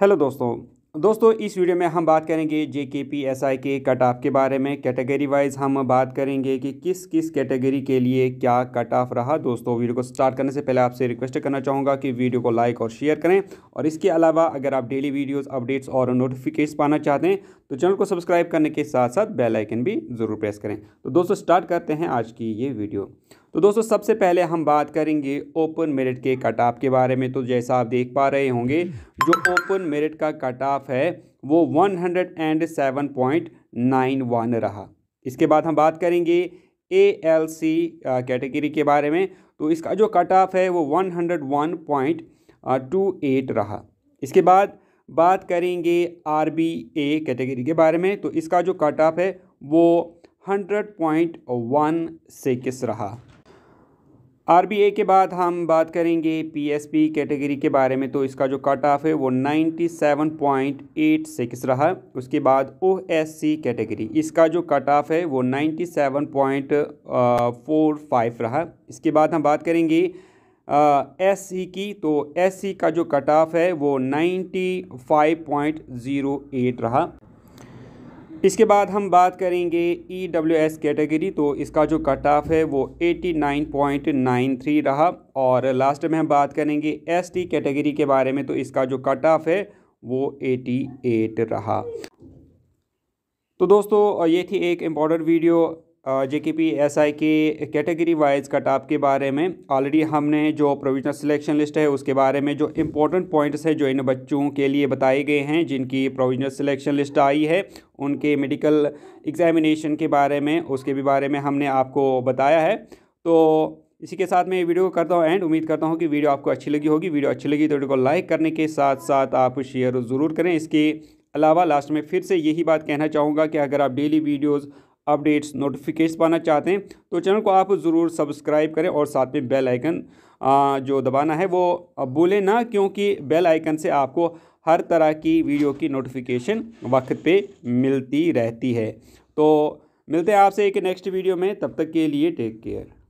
hello दोस्तों दोस्तों इस वीडियो में हम बात करेंगे जे के पी एस आई के कट ऑफ के बारे में कैटेगरी वाइज हम बात करेंगे कि किस किस कैटेगरी के लिए क्या कट ऑफ रहा दोस्तों वीडियो को स्टार्ट करने से पहले आपसे रिक्वेस्ट करना चाहूँगा कि वीडियो को लाइक और शेयर करें और इसके अलावा अगर आप डेली वीडियोस अपडेट्स और नोटिफिकेशन पाना चाहते हैं तो चैनल को सब्सक्राइब करने के साथ साथ बेल आइकन भी ज़रूर प्रेस करें तो दोस्तों स्टार्ट करते हैं आज की ये वीडियो तो दोस्तों सबसे पहले हम बात करेंगे ओपन मेरिट के कट ऑफ के बारे में तो जैसा आप देख पा रहे होंगे जो ओपन मेरिट का कट ऑफ है वो वन रहा इसके बाद हम बात करेंगे ए एल सी कैटेगरी के बारे में तो इसका जो कट ऑफ है वो एट रहा इसके बाद बात करेंगे आर बी ए कैटेगरी के बारे में तो इसका जो कट ऑफ है वो हंड्रेड पॉइंट वन से किस रहा आर बी ए के बाद हम बात करेंगे पी एस पी कैटेगरी के बारे में तो इसका जो कट ऑफ है वो ninety seven point eight six रहा उसके बाद ओ एस सी कैटेगरी इसका जो कट ऑफ है वो ninety seven point four five रहा इसके बाद हम बात करेंगे एस सी की तो एस सी का जो कट ऑफ है वो 95.08 रहा इसके बाद हम बात करेंगे ई डब्ल्यू एस कैटेगरी तो इसका जो कट ऑफ है वो 89.93 रहा और लास्ट में हम बात करेंगे एस टी कैटेगरी के बारे में तो इसका जो कट ऑफ है वो 88 रहा तो दोस्तों ये थी एक इम्पॉर्टेंट वीडियो जे के पी एस आई के कैटेगरी वाइज कट ऑफ के बारे में ऑलरेडी हमने जो प्रोविजनल सिलेक्शन लिस्ट है उसके बारे में जो इम्पोर्टेंट पॉइंट्स है जो इन बच्चों के लिए बताए गए हैं जिनकी प्रोविजनल सिलेक्शन लिस्ट आई है उनके मेडिकल एग्जामिनेशन के बारे में उसके भी बारे में हमने आपको बताया है तो इसी के साथ मैं ये वीडियो को करता हूँ एंड उम्मीद करता हूँ कि वीडियो आपको अच्छी लगी होगी वीडियो अच्छी लगी तो वीडियो को लाइक करने के साथ साथ आप शेयर ज़रूर करें इसके अलावा लास्ट में फिर से यही बात कहना चाहूँगा कि अगर आप डेली वीडियोज़ अपडेट्स नोटिफिकेशन पाना चाहते हैं तो चैनल को आप ज़रूर सब्सक्राइब करें और साथ में बेल आइकन जो दबाना है वो भूलें ना क्योंकि बेल आइकन से आपको हर तरह की वीडियो की नोटिफिकेशन वक्त पे मिलती रहती है तो मिलते हैं आपसे एक नेक्स्ट वीडियो में तब तक के लिए टेक केयर